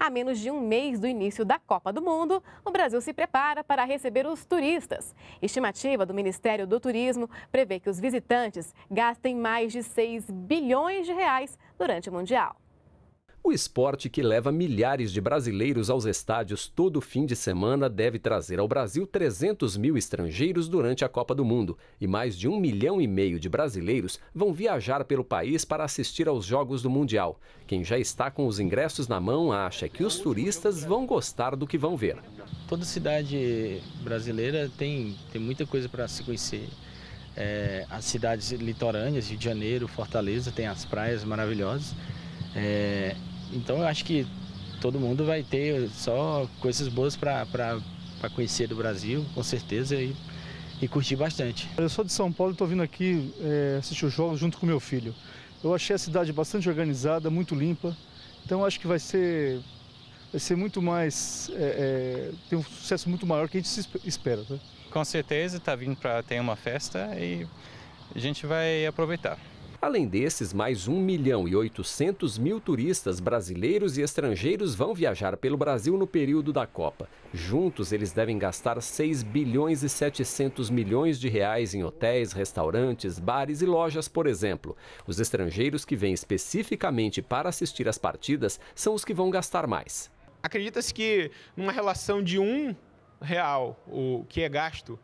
A menos de um mês do início da Copa do Mundo, o Brasil se prepara para receber os turistas. Estimativa do Ministério do Turismo prevê que os visitantes gastem mais de 6 bilhões de reais durante o Mundial. O esporte que leva milhares de brasileiros aos estádios todo fim de semana deve trazer ao Brasil 300 mil estrangeiros durante a Copa do Mundo. E mais de um milhão e meio de brasileiros vão viajar pelo país para assistir aos Jogos do Mundial. Quem já está com os ingressos na mão acha que os turistas vão gostar do que vão ver. Toda cidade brasileira tem, tem muita coisa para se conhecer. É, as cidades litorâneas, Rio de Janeiro, Fortaleza, tem as praias maravilhosas. É, então eu acho que todo mundo vai ter só coisas boas para conhecer do Brasil, com certeza, e, e curtir bastante. Eu sou de São Paulo e estou vindo aqui é, assistir os jogos junto com meu filho. Eu achei a cidade bastante organizada, muito limpa, então acho que vai ser, vai ser muito mais. É, é, tem um sucesso muito maior que a gente espera. tá? Com certeza, está vindo para ter uma festa e a gente vai aproveitar. Além desses, mais 1 milhão e 800 mil turistas brasileiros e estrangeiros vão viajar pelo Brasil no período da Copa. Juntos, eles devem gastar 6 bilhões e 700 milhões de reais em hotéis, restaurantes, bares e lojas, por exemplo. Os estrangeiros que vêm especificamente para assistir às partidas são os que vão gastar mais. Acredita-se que numa relação de um real, o que é gasto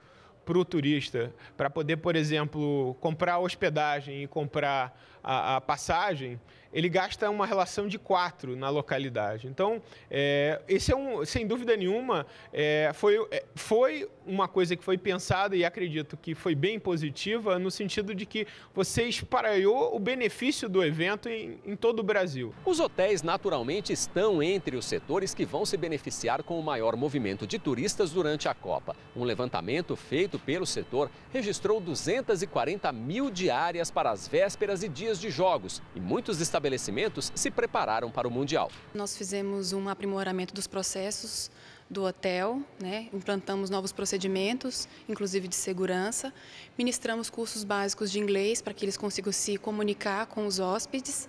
para o turista, para poder, por exemplo, comprar hospedagem e comprar a, a passagem, ele gasta uma relação de 4 na localidade. Então, é, esse é um, sem dúvida nenhuma, é, foi, é, foi uma coisa que foi pensada e acredito que foi bem positiva, no sentido de que você espalhou o benefício do evento em, em todo o Brasil. Os hotéis, naturalmente, estão entre os setores que vão se beneficiar com o maior movimento de turistas durante a Copa. Um levantamento feito pelo setor registrou 240 mil diárias para as vésperas e dias de jogos e muitos estabelecimentos estabelecimentos se prepararam para o Mundial. Nós fizemos um aprimoramento dos processos do hotel, né? implantamos novos procedimentos, inclusive de segurança, ministramos cursos básicos de inglês para que eles consigam se comunicar com os hóspedes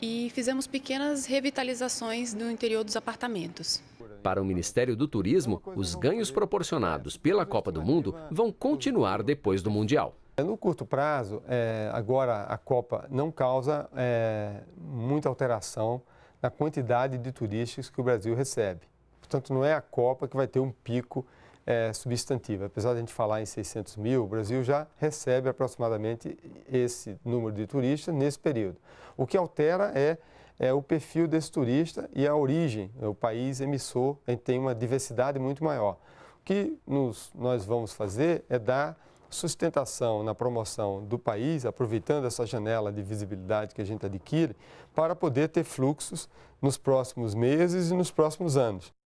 e fizemos pequenas revitalizações no interior dos apartamentos. Para o Ministério do Turismo, os ganhos proporcionados pela Copa do Mundo vão continuar depois do Mundial. É, no curto prazo, é, agora a Copa não causa é, muita alteração na quantidade de turistas que o Brasil recebe. Portanto, não é a Copa que vai ter um pico é, substantivo. Apesar de a gente falar em 600 mil, o Brasil já recebe aproximadamente esse número de turistas nesse período. O que altera é, é o perfil desse turista e a origem. É, o país emissor tem uma diversidade muito maior. O que nos, nós vamos fazer é dar sustentação na promoção do país, aproveitando essa janela de visibilidade que a gente adquire, para poder ter fluxos nos próximos meses e nos próximos anos.